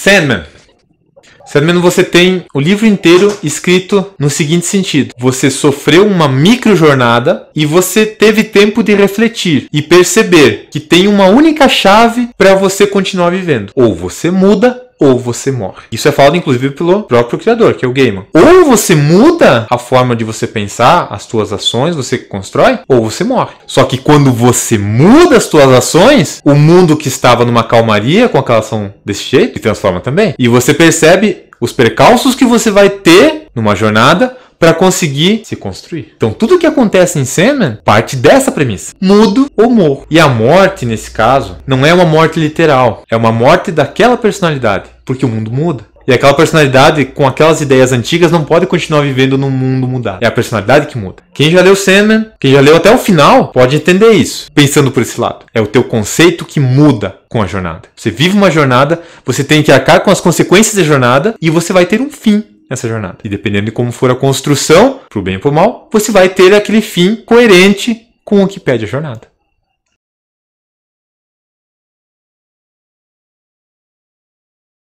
Sandman. Sandman, você tem o livro inteiro escrito no seguinte sentido: você sofreu uma micro jornada e você teve tempo de refletir e perceber que tem uma única chave para você continuar vivendo. Ou você muda ou você morre. Isso é falado inclusive pelo próprio criador, que é o Gaiman. Ou você muda a forma de você pensar, as suas ações, você constrói, ou você morre. Só que quando você muda as suas ações, o mundo que estava numa calmaria com aquela ação desse jeito se transforma também. E você percebe os percalços que você vai ter numa jornada para conseguir se construir. Então tudo que acontece em Sandman parte dessa premissa. Mudo ou morro. E a morte, nesse caso, não é uma morte literal. É uma morte daquela personalidade. Porque o mundo muda. E aquela personalidade com aquelas ideias antigas não pode continuar vivendo num mundo mudado. É a personalidade que muda. Quem já leu Sandman, quem já leu até o final, pode entender isso. Pensando por esse lado. É o teu conceito que muda com a jornada. Você vive uma jornada, você tem que arcar com as consequências da jornada e você vai ter um fim nessa jornada. E dependendo de como for a construção, pro bem ou pro mal, você vai ter aquele fim coerente com o que pede a jornada.